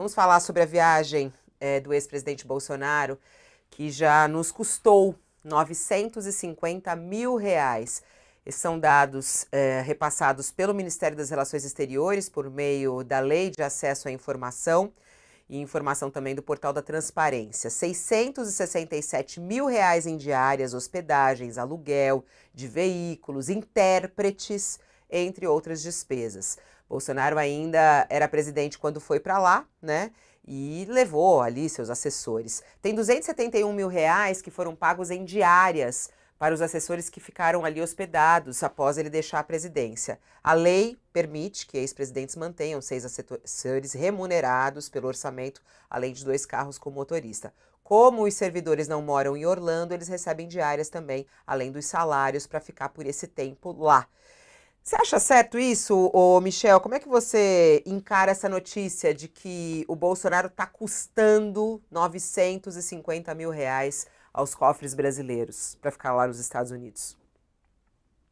Vamos falar sobre a viagem é, do ex-presidente Bolsonaro, que já nos custou 950 mil reais. Esses são dados é, repassados pelo Ministério das Relações Exteriores por meio da Lei de Acesso à Informação e informação também do Portal da Transparência. 667 mil reais em diárias, hospedagens, aluguel de veículos, intérpretes, entre outras despesas. Bolsonaro ainda era presidente quando foi para lá, né? E levou ali seus assessores. Tem 271 mil reais que foram pagos em diárias para os assessores que ficaram ali hospedados após ele deixar a presidência. A lei permite que ex-presidentes mantenham seis assessores remunerados pelo orçamento, além de dois carros com motorista. Como os servidores não moram em Orlando, eles recebem diárias também, além dos salários, para ficar por esse tempo lá. Você acha certo isso, ô Michel? Como é que você encara essa notícia de que o Bolsonaro está custando 950 mil reais aos cofres brasileiros para ficar lá nos Estados Unidos?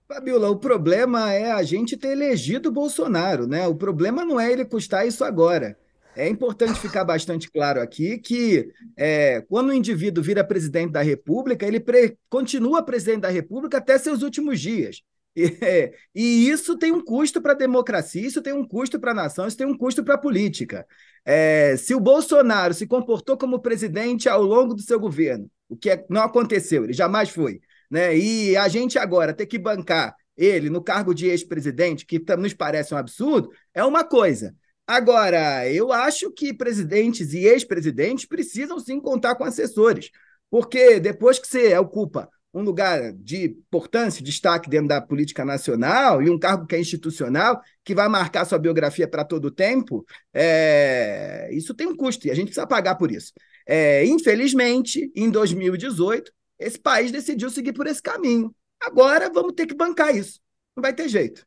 Fabiola, o problema é a gente ter elegido o Bolsonaro, né? O problema não é ele custar isso agora. É importante ficar bastante claro aqui que é, quando o indivíduo vira presidente da República, ele pre continua presidente da República até seus últimos dias. E, é, e isso tem um custo para a democracia, isso tem um custo para a nação, isso tem um custo para a política. É, se o Bolsonaro se comportou como presidente ao longo do seu governo, o que é, não aconteceu, ele jamais foi, né? e a gente agora ter que bancar ele no cargo de ex-presidente, que nos parece um absurdo, é uma coisa. Agora, eu acho que presidentes e ex-presidentes precisam sim contar com assessores, porque depois que você ocupa um lugar de importância, destaque dentro da política nacional e um cargo que é institucional, que vai marcar sua biografia para todo o tempo, é... isso tem um custo e a gente precisa pagar por isso. É... Infelizmente, em 2018, esse país decidiu seguir por esse caminho. Agora vamos ter que bancar isso. Não vai ter jeito.